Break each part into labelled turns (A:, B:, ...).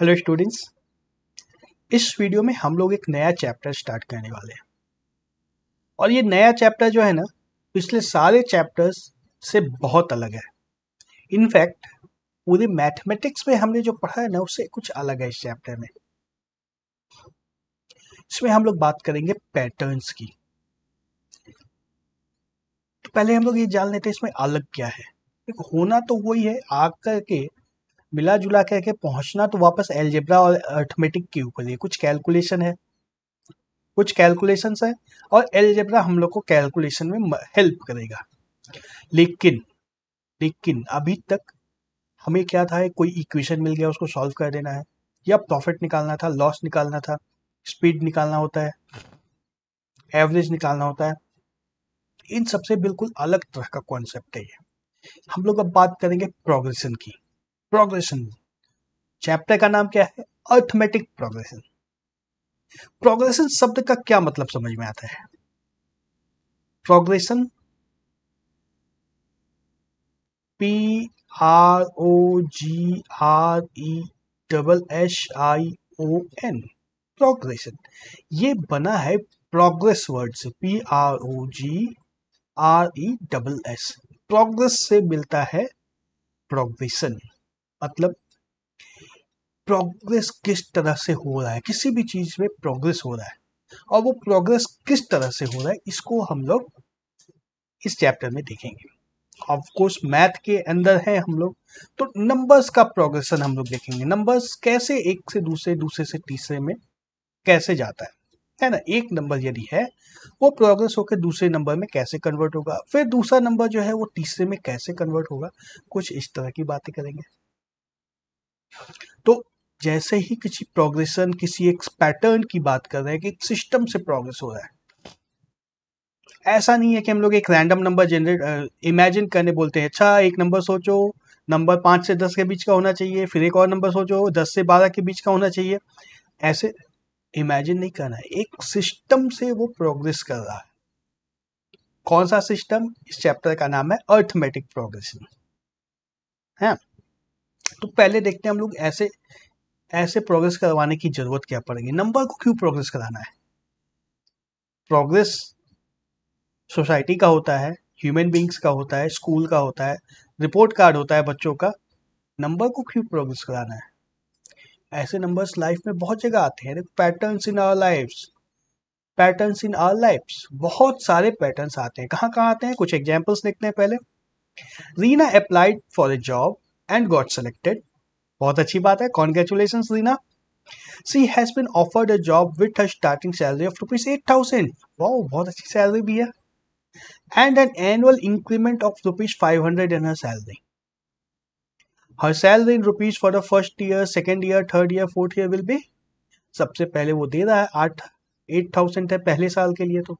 A: Hello students इस video में हम लोग एक नया चैप्टर स्टार्ट करने वाले हैं और ये नया चैप्टर जो है ना पिछले सारे चैप्टर्स से बहुत अलग है इनफैक्ट पूरे मैथमेटिक्स में हमने जो पढ़ा है ना उससे कुछ अलग है इस चैप्टर में इसमें हम लोग बात करेंगे पैटर्न्स की तो पहले हम लोग ये जान लेते हैं इसमें अलग क्या है देखो होना तो वही है आग करके मिला जुला करके पहुंचना तो वापस एलजेब्रा और अर्थमेटिक के ऊपर ही कुछ कैलकुलेशन है कुछ कैलकुलेशन है और एलजेब्रा हम लोग को कैलकुलेशन में हेल्प करेगा लेकिन लेकिन अभी तक हमें क्या था कोई इक्वेशन मिल गया उसको सॉल्व कर देना है या प्रॉफिट निकालना था लॉस निकालना था स्पीड निकालना होता है एवरेज निकालना होता है इन सबसे बिल्कुल अलग तरह का कॉन्सेप्ट है ये हम लोग अब बात करेंगे प्रोग्रेशन की प्रोग्रेशन चैप्टर का नाम क्या है अर्थमेटिक प्रोग्रेशन प्रोग्रेशन शब्द का क्या मतलब समझ में आता है progression P R O G R E double S I O N progression ये बना है प्रोग्रेस वर्ड से P R O G R E double S progress से मिलता है प्रोग्रेशन मतलब प्रोग्रेस किस तरह से हो रहा है किसी भी चीज़ में प्रोग्रेस हो रहा है और वो प्रोग्रेस किस तरह से हो रहा है इसको हम लोग इस चैप्टर में देखेंगे ऑफ कोर्स मैथ के अंदर है हम लोग तो नंबर्स का प्रोग्रेशन हम लोग देखेंगे नंबर्स कैसे एक से दूसरे दूसरे से तीसरे में कैसे जाता है है ना एक नंबर यदि है वो प्रोग्रेस होकर दूसरे नंबर में कैसे कन्वर्ट होगा फिर दूसरा नंबर जो है वो तीसरे में कैसे कन्वर्ट होगा कुछ इस तरह की बातें करेंगे तो जैसे ही किसी प्रोग्रेशन किसी एक पैटर्न की बात कर रहे हैं कि एक सिस्टम से प्रोग्रेस हो रहा है ऐसा नहीं है कि हम लोग एक रैंडम नंबर जनरेट इमेजिन करने बोलते हैं अच्छा एक नंबर सोचो नंबर पांच से दस के बीच का होना चाहिए फिर एक और नंबर सोचो दस से बारह के बीच का होना चाहिए ऐसे इमेजिन नहीं करना है एक सिस्टम से वो प्रोग्रेस कर रहा है कौन सा सिस्टम इस चैप्टर का नाम है अर्थमेटिक प्रोग्रेशन है तो पहले देखते हैं हम लोग ऐसे ऐसे प्रोग्रेस करवाने की जरूरत क्या पड़ेगी नंबर को क्यों प्रोग्रेस कराना है प्रोग्रेस सोसाइटी का होता है ह्यूमन बींग्स का होता है स्कूल का होता है रिपोर्ट कार्ड होता है बच्चों का नंबर को क्यों प्रोग्रेस कराना है ऐसे नंबर्स लाइफ में बहुत जगह आते हैं patterns in our lives patterns in our lives बहुत सारे पैटर्न्स आते हैं कहाँ कहाँ आते हैं कुछ एग्जाम्पल्स देखते हैं पहले Reena applied for a job and got selected बहुत अच्छी बात है congratulation Deena she has been offered a job with a starting salary of rupees eight thousand वाह बहुत अच्छी सैलरी भी है and an annual increment of rupees five hundred in her salary her salary in rupees for the first year second year third year fourth year will be सबसे पहले वो दे रहा है आठ एट थाउजेंड है पहले साल के लिए तो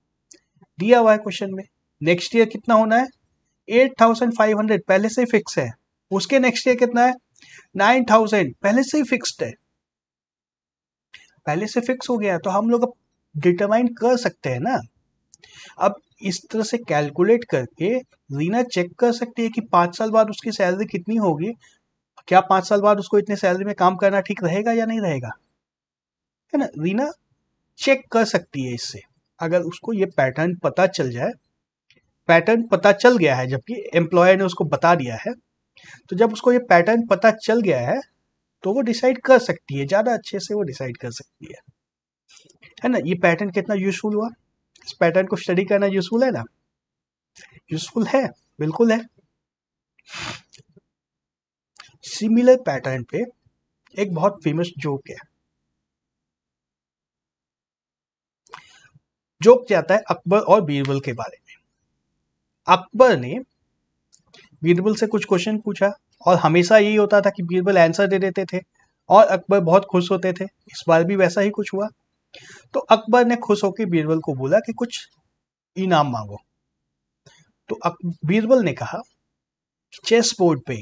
A: दिया हुआ है क्वेश्चन में नेक्स्ट ईयर कितना होना है एट थाउजेंड फाइव हंड्रेड पहले से फिक्स है उसके नेक्स्ट ईयर कितना है नाइन थाउजेंड पहले से ही फिक्स्ड है पहले से फिक्स हो गया तो हम लोग डिटरमाइन कर सकते हैं ना अब इस तरह से कैलकुलेट करके रीना चेक कर सकती है कि पांच साल बाद उसकी सैलरी कितनी होगी क्या पांच साल बाद उसको इतने सैलरी में काम करना ठीक रहेगा या नहीं रहेगा है ना रीना चेक कर सकती है इससे अगर उसको ये पैटर्न पता चल जाए पैटर्न पता चल गया है जबकि एम्प्लॉयर ने उसको बता दिया है तो जब उसको ये पैटर्न पता चल गया है तो वो डिसाइड कर सकती है ज़्यादा अच्छे से वो डिसाइड कर सकती है है ना ये पैटर्न कितना यूजफुल हुआ इस पैटर्न को स्टडी करना यूजफुल है ना यूजफुल है बिल्कुल है सिमिलर पैटर्न पे एक बहुत फेमस जोक है जोक जाता है अकबर और बीरबल के बारे में अकबर ने बीरबल से कुछ क्वेश्चन पूछा और हमेशा यही होता था कि बीरबल आंसर दे देते थे और अकबर बहुत खुश होते थे इस बार भी वैसा ही कुछ हुआ तो अकबर ने खुश होकर बीरबल को बोला कि कुछ इनाम मांगो तो बीरबल ने कहा चेस बोर्ड पे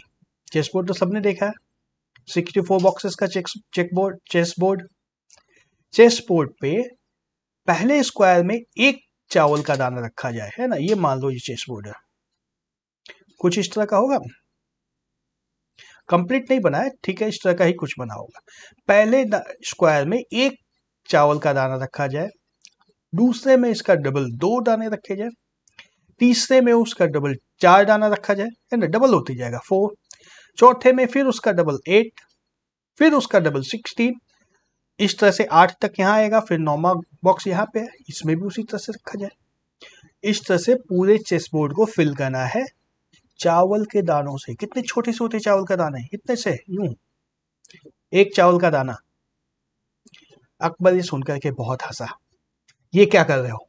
A: चेस बोर्ड तो सबने देखा है सिक्सटी फोर बॉक्सेस का check check board chess board chess board पे पहले स्क्वायर में एक चावल का दाना रखा जाए है ना ये मान लो ये चेस बोर्ड है कुछ इस तरह का होगा कंप्लीट नहीं बना है ठीक है इस तरह का ही कुछ बना होगा पहले स्क्वायर में एक चावल का दाना रखा जाए दूसरे में इसका डबल दो दाने रखे जाए तीसरे में उसका डबल चार दाना रखा जाए यानी डबल होती जाएगा फोर चौथे में फिर उसका डबल एट फिर उसका डबल सिक्सटीन इस तरह से आठ तक यहाँ आएगा फिर नौवा बॉक्स यहाँ पे है इसमें भी उसी तरह से रखा जाए इस तरह से पूरे चेस बोर्ड को फिल करना है चावल के दानों से कितने छोटे से होते चावल का दाना है इतने से यूं एक चावल का दाना अकबर ये सुनकर के बहुत हंसा ये क्या कर रहे हो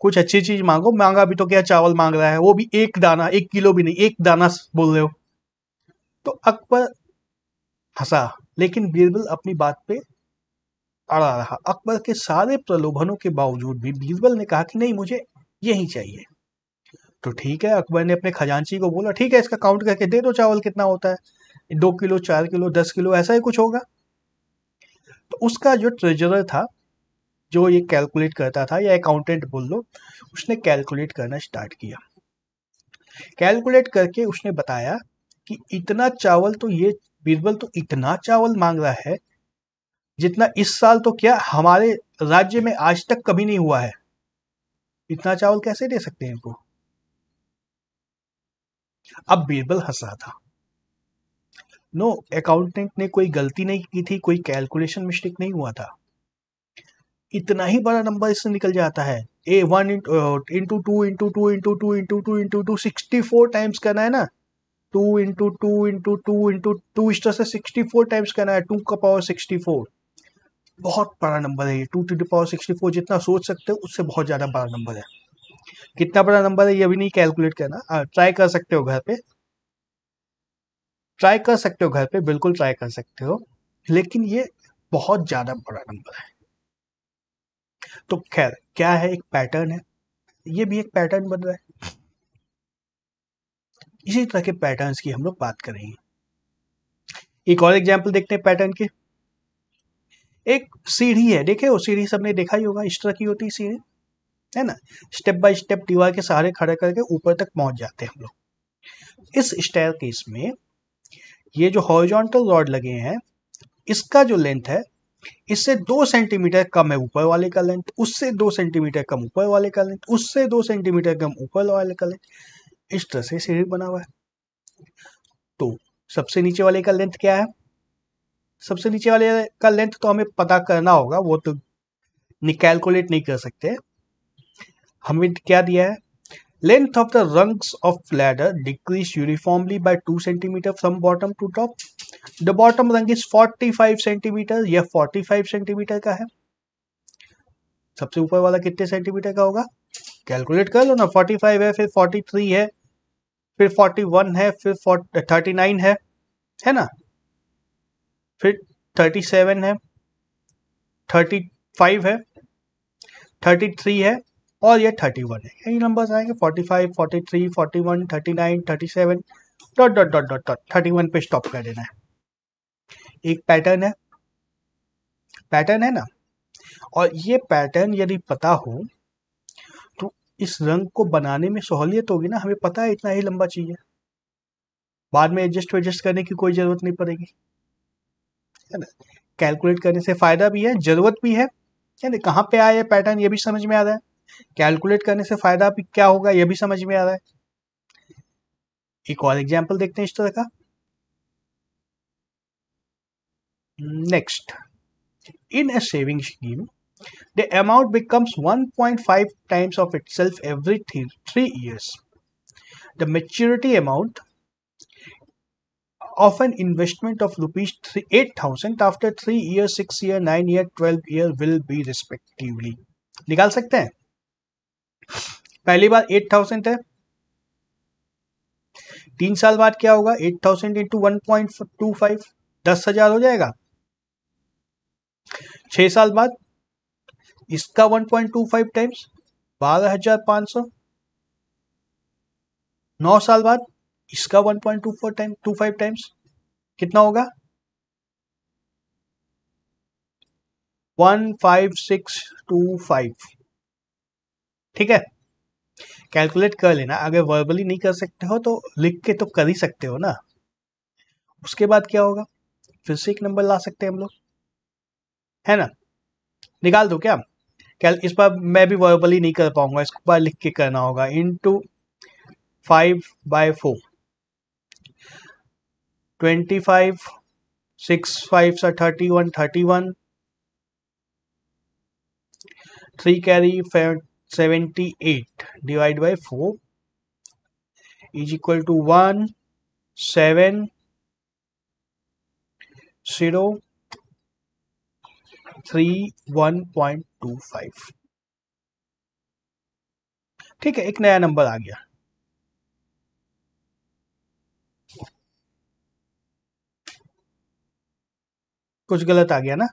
A: कुछ अच्छी चीज मांगो मांगा भी तो क्या चावल मांग रहा है वो भी एक दाना एक किलो भी नहीं एक दाना बोल रहे हो तो अकबर हंसा लेकिन बीरबल अपनी बात पे अड़ा रहा अकबर के सारे प्रलोभनों के बावजूद भी बीरबल ने कहा कि नहीं मुझे यही चाहिए तो ठीक है अकबर ने अपने खजांची को बोला ठीक है इसका काउंट करके दे दो चावल कितना होता है दो किलो चार किलो दस किलो ऐसा ही कुछ होगा तो उसका जो ट्रेजर था जो ये कैलकुलेट करता था या अकाउंटेंट बोल लो उसने कैलकुलेट करना स्टार्ट किया कैलकुलेट करके उसने बताया कि इतना चावल तो ये बीरबल तो इतना चावल मांग रहा है जितना इस साल तो क्या हमारे राज्य में आज तक कभी नहीं हुआ है इतना चावल कैसे दे सकते हैं इनको अब बीरबल हंस रहा था नो no, अकाउंटेंट ने कोई गलती नहीं की थी कोई कैलकुलेशन मिस्टेक नहीं हुआ था इतना ही बड़ा नंबर इससे निकल जाता है a one into two into two into two into two into two sixty four times करना है ना two into two into two into two इस तरह से सिक्सटी फोर टाइम्स करना है टू का पावर सिक्सटी फोर बहुत बड़ा नंबर है ये two to power sixty four जितना सोच सकते हो उससे बहुत ज़्यादा बड़ा नंबर है कितना बड़ा नंबर है ये अभी नहीं कैलकुलेट करना ट्राई कर सकते हो घर पे ट्राई कर सकते हो घर पे बिल्कुल ट्राई कर सकते हो लेकिन ये बहुत ज़्यादा बड़ा नंबर है तो खैर क्या है एक पैटर्न है ये भी एक पैटर्न बन रहा है इसी तरह के पैटर्न्स की हम लोग बात करेंगे एक और एग्जाम्पल देखते हैं पैटर्न के एक सीढ़ी है देखे वो सीढ़ी सबने देखा ही होगा इस तरह की होती है सीढ़ी है ना स्टेप बाय स्टेप दीवार के सहारे खड़े करके ऊपर तक पहुंच जाते हैं हम लोग इस स्टेयर केस में ये जो हॉरिजॉन्टल रॉड लगे हैं इसका जो लेंथ है इससे दो सेंटीमीटर कम है ऊपर वाले का लेंथ उससे दो सेंटीमीटर कम ऊपर वाले का लेंथ उससे दो सेंटीमीटर कम ऊपर वाले का लेंथ इस तरह से सीढ़ी बना हुआ है तो सबसे नीचे वाले का लेंथ क्या है सबसे नीचे वाले का लेंथ तो हमें पता करना होगा वो तो कैलकुलेट नहीं कर सकते हमें क्या दिया है length of the rungs of ladder decrease uniformly by two centimetre from bottom to top the bottom rung is 45 centimetre यह 45 सेंटीमीटर का है सबसे ऊपर वाला कितने सेंटीमीटर का होगा कैलकुलेट कर लो ना 45 है फिर 43 है फिर 41 है फिर 39 है है ना फिर 37 है 35 है 33 है और ये थर्टी वन है यही नंबर्स आएंगे forty five forty three forty one thirty nine thirty seven dot dot dot dot dot thirty one पे स्टॉप कर देना है एक पैटर्न है पैटर्न है ना और ये पैटर्न यदि पता हो तो इस रंग को बनाने में सहूलियत होगी ना हमें पता है इतना ही लंबा चाहिए बाद में एडजस्ट एडजस्ट करने की कोई ज़रूरत नहीं पड़ेगी है ना कैलकुलेट करने से फ़ायदा भी है ज़रूरत भी है है कहाँ पे आया पैटर्न ये भी समझ में आ रहा है कैलकुलेट करने से फायदा भी क्या होगा यह भी समझ में आ रहा है एक और एग्जाम्पल देखते हैं इस तरह का next in a saving scheme the amount becomes one point five times of itself every three years the maturity amount of an investment of rupees three eight thousand after three year six year nine year twelve year will be respectively निकाल सकते हैं पहली बार eight thousand है तीन साल बाद क्या होगा eight thousand into one point two five दस हजार हो जाएगा छह साल बाद इसका one point two five times बारह हजार पांच सौ नौ साल बाद इसका one point two four time two five times कितना होगा one five six two five ठीक है कैलकुलेट कर लेना अगर वर्बली नहीं कर सकते हो तो लिख के तो कर ही सकते हो ना उसके बाद क्या होगा फिर से एक नंबर ला सकते हैं हम लोग है ना निकाल दो क्या कैल इस बार मैं भी वर्बली नहीं कर पाऊंगा इसको बार लिख के करना होगा into five by four twenty five six five सा thirty one thirty one three carry 78 divided by 4 is equal to 1 one point two five ठीक है एक नया नंबर आ गया कुछ गलत आ गया ना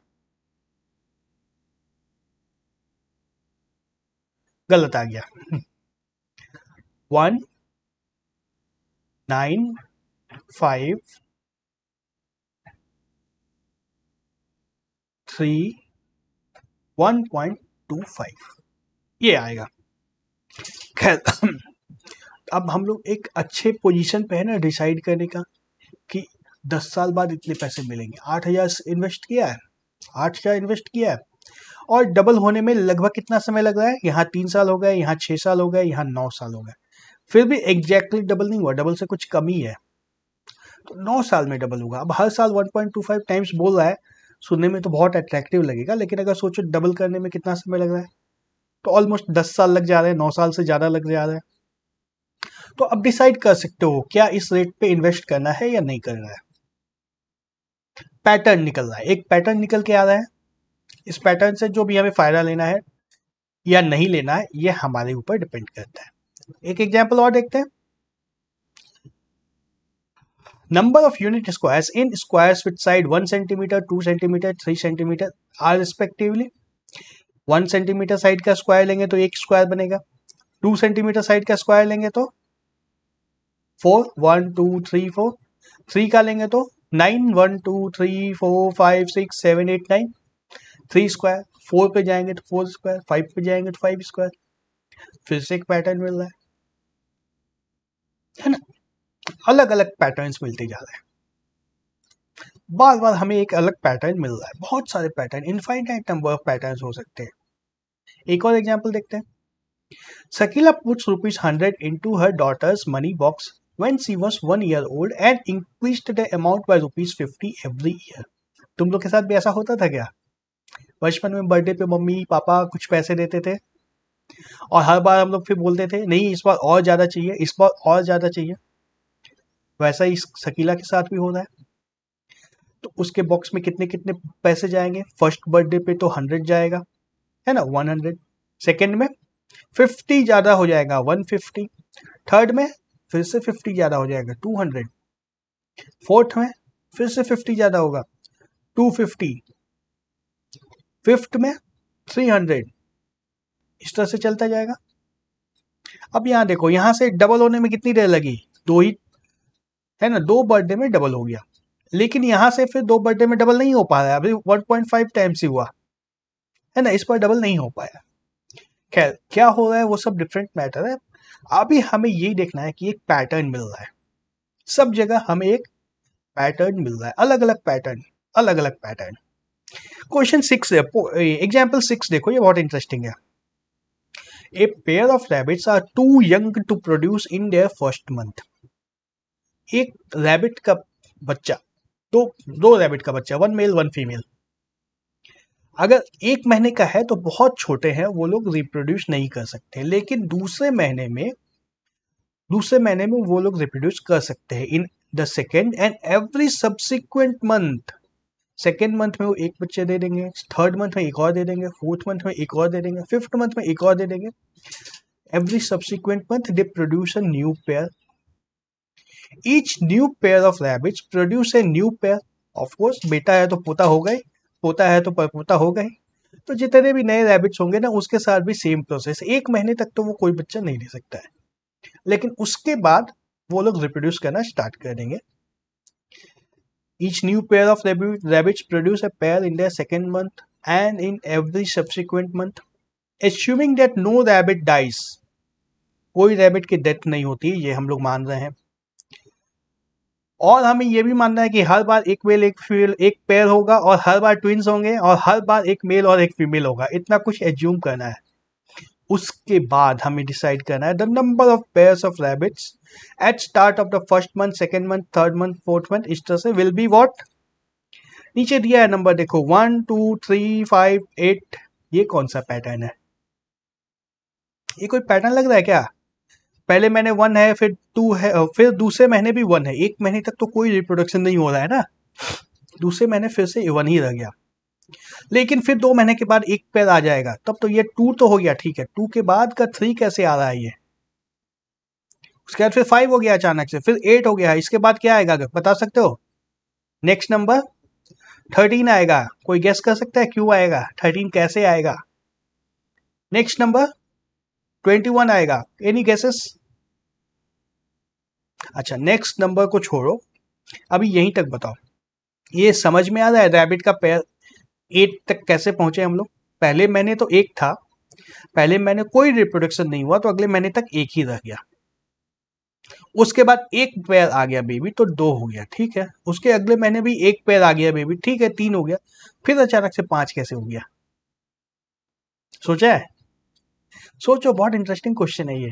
A: गलत आ गया one nine five three one point two five ये आएगा खैर अब हम लोग एक अच्छे पोजीशन पे है ना डिसाइड करने का कि दस साल बाद इतने पैसे मिलेंगे आठ हजार इन्वेस्ट किया है आठ हजार इन्वेस्ट किया है और डबल होने में लगभग कितना समय लग रहा है यहाँ तीन साल हो गए यहाँ छह साल हो गए यहाँ नौ साल हो गए फिर भी एग्जैक्टली डबल नहीं हुआ डबल से कुछ कम ही है तो नौ साल में डबल होगा अब हर साल 1.25 टाइम्स बोल रहा है सुनने में तो बहुत अट्रैक्टिव लगेगा लेकिन अगर सोचो डबल करने में कितना समय लग रहा है तो ऑलमोस्ट दस साल लग जा रहे हैं नौ साल से ज़्यादा लग जा रहा है तो अब डिसाइड कर सकते हो क्या इस रेट पे इन्वेस्ट करना है या नहीं करना है पैटर्न निकल रहा है एक पैटर्न निकल के आ रहा है इस पैटर्न से जो भी हमें फायदा लेना है या नहीं लेना है ये हमारे ऊपर डिपेंड करता है एक एग्जाम्पल और देखते हैं number of unit squares in squares with side one centimetre two centimetre three centimetre are respectively one centimetre side का स्क्वायर लेंगे तो एक स्क्वायर बनेगा टू सेंटीमीटर साइड का स्क्वायर लेंगे तो four one two three four three का लेंगे तो nine one two three four five six seven eight nine three square four पे जाएंगे तो फोर स्क्वायर फाइव पे जाएंगे तो फाइव स्क्वायर फिर से एक पैटर्न मिल रहा है है ना अलग अलग पैटर्न्स मिलते जा रहे हैं बार बार हमें एक अलग पैटर्न मिल रहा है बहुत सारे pattern infinite number of pattern हो सकते हैं एक और एग्जाम्पल देखते हैं Shakila puts rupees hundred into her daughter's money box when she was one year old and increase the amount by rupees fifty every year तुम लोग के साथ भी ऐसा होता था क्या बचपन में बर्थडे पे मम्मी पापा कुछ पैसे देते थे और हर बार हम लोग फिर बोलते थे नहीं इस बार और ज़्यादा चाहिए इस बार और ज़्यादा चाहिए वैसा ही शकीला के साथ भी हो रहा है तो उसके बॉक्स में कितने कितने पैसे जाएंगे फर्स्ट बर्थडे पे तो हंड्रेड जाएगा है ना वन हंड्रेड सेकेंड में फिफ्टी ज़्यादा हो जाएगा वन फिफ्टी थर्ड में फिर से फिफ्टी ज़्यादा हो जाएगा टू हंड्रेड फोर्थ में फिर से फिफ्टी ज़्यादा होगा टू फिफ्टी फिफ्थ में थ्री हंड्रेड इस तरह से चलता जाएगा अब यहाँ देखो यहां से डबल होने में कितनी देर लगी दो ही है ना दो बर्थडे में डबल हो गया लेकिन यहां से फिर दो बर्थडे में डबल नहीं हो पा रहा है अभी 1.5 टाइम्स ही हुआ है ना इस पर डबल नहीं हो पाया खैर क्या हो रहा है वो सब डिफरेंट मैटर है अभी हमें यही देखना है कि एक पैटर्न मिल रहा है सब जगह हमें एक पैटर्न मिल रहा है अलग अलग पैटर्न अलग अलग pattern question six example six देखो ये बहुत इंटरेस्टिंग है a pair of rabbits are too young to produce in their first month एक रैबिट का बच्चा दो दो रैबिट का बच्चा वन मेल वन फीमेल अगर एक महीने का है तो बहुत छोटे हैं वो लोग रिप्रोड्यूस नहीं कर सकते लेकिन दूसरे महीने में दूसरे महीने में वो लोग रिप्रोड्यूस कर सकते हैं in the second and every subsequent month second month में वो एक बच्चे दे देंगे थर्ड मंथ में एक और दे देंगे फोर्थ मंथ में एक और दे देंगे फिफ्थ मंथ में एक और दे देंगे every subsequent month they produce a new pair each new pair of rabbits produce a new pair of course बेटा है तो पोता हो गए पोता है तो पोता हो गए तो जितने भी नए रैबिट्स होंगे ना उसके साथ भी सेम प्रोसेस एक महीने तक तो वो कोई बच्चा नहीं दे सकता है लेकिन उसके बाद वो लोग रिप्रोड्यूस करना स्टार्ट कर देंगे Each new pair of rabbits produce a pair in their second month and in every subsequent month. Assuming that no rabbit dies, कोई रैबिट की डेथ नहीं होती ये हम लोग मान रहे हैं और हमें यह भी मानना है कि हर बार एक मेल एक फीमेल एक पेयर होगा और हर बार ट्विंस होंगे और हर बार एक मेल और एक फीमेल होगा इतना कुछ एज्यूम करना है उसके बाद हमें डिसाइड करना है the number of pairs of rabbits at start of the first month second month third month fourth month इस तरह से विल बी वॉट नीचे दिया है नंबर देखो one two three five eight ये कौन सा पैटर्न है ये कोई पैटर्न लग रहा है क्या पहले महीने वन है फिर टू है फिर दूसरे महीने भी वन है एक महीने तक तो कोई रिप्रोडक्शन नहीं हो रहा है ना दूसरे महीने फिर से वन ही रह गया लेकिन फिर दो महीने के बाद एक पे आ जाएगा तब तो ये टू तो हो गया ठीक है टू के बाद का थ्री कैसे आ रहा है ये उसके बाद फिर फाइव हो गया अचानक से फिर एट हो गया है इसके बाद क्या आएगा बता सकते हो नेक्स्ट नंबर थर्टीन आएगा कोई गैस कर सकता है क्यों आएगा थर्टीन कैसे आएगा नेक्स्ट नंबर ट्वेंटी वन आएगा एनी गैसेस अच्छा नेक्स्ट नंबर को छोड़ो अभी यहीं तक बताओ ये समझ में आ रहा है रैबिट का पैर एट तक कैसे पहुंचे हम लोग पहले महीने तो एक था पहले महीने कोई रिप्रोडक्शन नहीं हुआ तो अगले महीने तक एक ही रह गया उसके बाद एक पैर आ गया बेबी तो दो हो गया ठीक है उसके अगले महीने भी एक पैर आ गया बेबी ठीक है तीन हो गया फिर अचानक से पांच कैसे हो गया सोचा है सोचो बहुत इंटरेस्टिंग क्वेश्चन है ये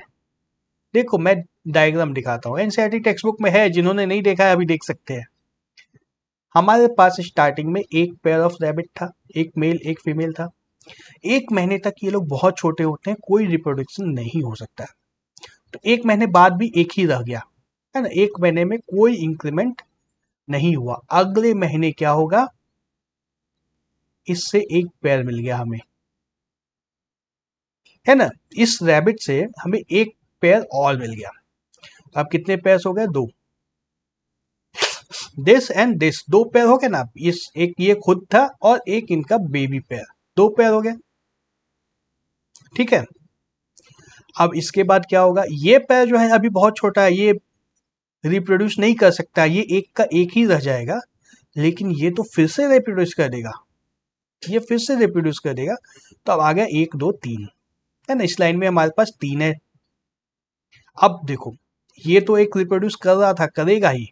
A: देखो मैं डायग्राम दिखाता हूँ एनसीआरटी टेक्स्ट बुक में है जिन्होंने नहीं देखा है अभी देख सकते हैं हमारे पास स्टार्टिंग में एक पेयर ऑफ रैबिट था एक मेल एक फीमेल था एक महीने तक ये लोग बहुत छोटे होते हैं कोई रिप्रोडक्शन नहीं हो सकता तो एक महीने बाद भी एक ही रह गया है ना एक महीने में कोई इंक्रीमेंट नहीं हुआ अगले महीने क्या होगा इससे एक पेयर मिल गया हमें है ना इस रैबिट से हमें एक पेयर और मिल गया अब कितने पेयर्स हो गए दो दिस एंड दिस दो पेयर हो गए ना इस एक ये खुद था और एक इनका बेबी पेयर दो पेयर हो गए ठीक है अब इसके बाद क्या होगा ये पेयर जो है अभी बहुत छोटा है ये रिप्रोड्यूस नहीं कर सकता ये एक का एक ही रह जाएगा लेकिन ये तो फिर से रिप्रोड्यूस कर देगा ये फिर से रिप्रोड्यूस कर देगा तो अब आ गया एक दो तीन है ना इस लाइन में हमारे पास तीन है अब देखो ये तो एक रिप्रोड्यूस कर रहा था करेगा ही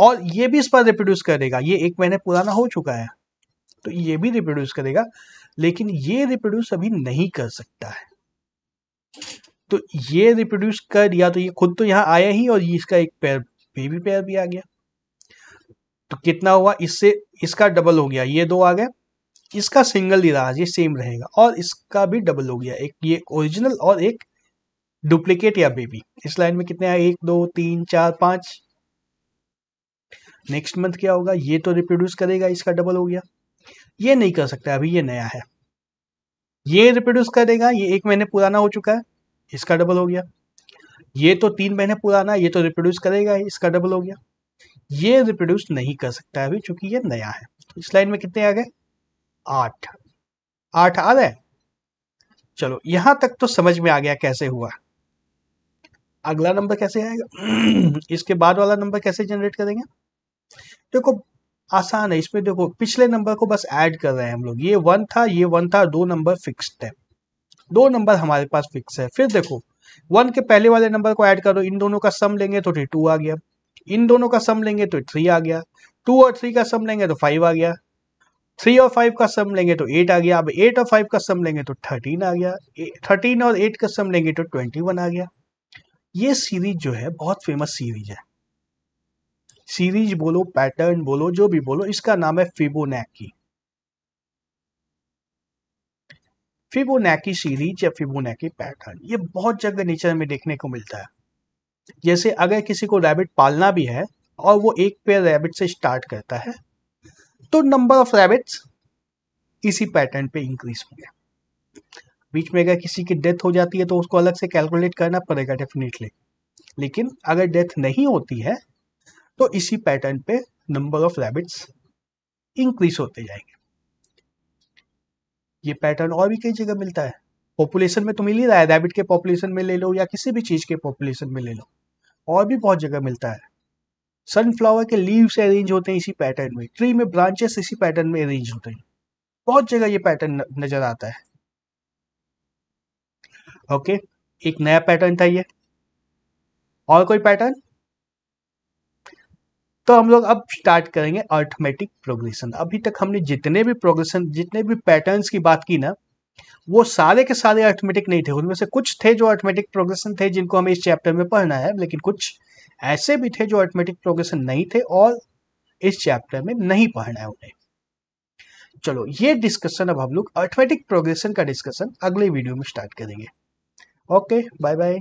A: और ये भी इस पर रिप्रोड्यूस करेगा ये एक महीने पुराना हो चुका है तो ये भी रिप्रोड्यूस करेगा लेकिन ये रिप्रोड्यूस अभी नहीं कर सकता है तो ये रिप्रोड्यूस कर या तो ये खुद तो यहां आया ही और इसका एक पैर बेबी पैर भी आ गया तो कितना हुआ इससे इसका डबल हो गया ये दो आ गया इसका सिंगल ही रहा ये सेम रहेगा और इसका भी डबल हो गया एक ये ओरिजिनल और एक डुप्लीकेट या बेबी इस लाइन में कितने आए एक दो तीन चार पांच नेक्स्ट मंथ क्या होगा ये तो रिप्रोड्यूस करेगा इसका डबल हो गया ये नहीं कर सकता अभी ये नया है ये रिप्रोड्यूस करेगा ये एक महीने पुराना हो चुका है इसका डबल हो गया ये तो तीन महीने पुराना ये तो रिप्रोड्यूस करेगा इसका डबल हो गया ये रिप्रोड्यूस नहीं कर सकता अभी चूंकि ये नया है तो इस लाइन में कितने आ गए आठ आठ आ रहे चलो यहां तक तो समझ में आ गया कैसे हुआ अगला नंबर कैसे आएगा इसके बाद वाला नंबर कैसे जनरेट करेंगे देखो आसान है इसमें देखो पिछले नंबर को बस ऐड कर रहे हैं हम लोग ये वन था ये वन था दो नंबर फिक्स्ड है दो नंबर हमारे पास फिक्स है फिर देखो वन के पहले वाले नंबर को ऐड करो इन दोनों का सम लेंगे तो टू आ गया इन दोनों का सम लेंगे तो थ्री आ गया टू और थ्री का सम लेंगे तो फाइव आ गया थ्री और फाइव का सम लेंगे तो एट आ गया अब एट और फाइव का सम लेंगे तो थर्टीन आ गया थर्टीन और एट का सम लेंगे तो ट्वेंटी वन आ गया ये सीरीज जो है बहुत फेमस सीरीज है सीरीज बोलो पैटर्न बोलो जो भी बोलो इसका नाम है फिबोनैकी फिबोनैकी सीरीज या फिबोनैकी पैटर्न ये बहुत जगह नेचर में देखने को मिलता है जैसे अगर किसी को रैबिट पालना भी है और वो एक पेयर रैबिट से स्टार्ट करता है तो नंबर ऑफ रैबिट्स इसी पैटर्न पे इंक्रीज हो गया बीच में अगर किसी की डेथ हो जाती है तो उसको अलग से कैलकुलेट करना पड़ेगा डेफिनेटली लेकिन अगर डेथ नहीं होती है तो इसी पैटर्न पे नंबर ऑफ रैबिट्स इंक्रीज होते जाएंगे ये पैटर्न और भी कई जगह मिलता है पॉपुलेशन में तो मिल ही रहा है रैबिट के पॉपुलेशन में ले लो या किसी भी चीज के पॉपुलेशन में ले लो और भी बहुत जगह मिलता है सनफ्लावर के लीव्स अरेंज होते हैं इसी पैटर्न में ट्री में ब्रांचेस इसी पैटर्न में अरेंज होते हैं बहुत जगह ये पैटर्न नजर आता है ओके okay, एक नया पैटर्न था ये और कोई पैटर्न तो हम लोग अब स्टार्ट करेंगे ऑटोमेटिक प्रोग्रेशन अभी तक हमने जितने भी प्रोग्रेशन जितने भी पैटर्न्स की बात की ना वो सारे के सारे ऑटोमेटिक नहीं थे उनमें से कुछ थे जो ऑटोमेटिक प्रोग्रेशन थे जिनको हमें इस चैप्टर में पढ़ना है लेकिन कुछ ऐसे भी थे जो ऑटोमेटिक प्रोग्रेशन नहीं थे और इस चैप्टर में नहीं पढ़ना है उन्हें चलो ये डिस्कशन अब हम लोग ऑटोमेटिक प्रोग्रेशन का डिस्कशन अगले वीडियो में स्टार्ट करेंगे ओके बाय बाय